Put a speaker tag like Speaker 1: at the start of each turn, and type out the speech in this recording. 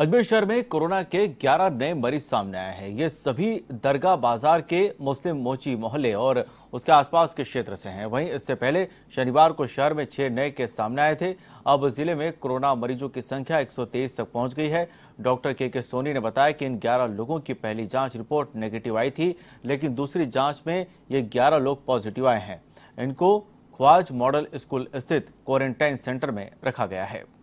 Speaker 1: अजमेर शहर में कोरोना के 11 नए मरीज सामने आए हैं ये सभी दरगाह बाजार के मुस्लिम मोची मोहल्ले और उसके आसपास के क्षेत्र से हैं वहीं इससे पहले शनिवार को शहर में छह नए केस सामने आए थे अब जिले में कोरोना मरीजों की संख्या 123 तक पहुंच गई है डॉक्टर के के सोनी ने बताया कि इन 11 लोगों की पहली जाँच रिपोर्ट नेगेटिव आई थी लेकिन दूसरी जाँच में ये ग्यारह लोग पॉजिटिव आए हैं इनको ख्वाज मॉडल स्कूल स्थित क्वारंटाइन सेंटर में रखा गया है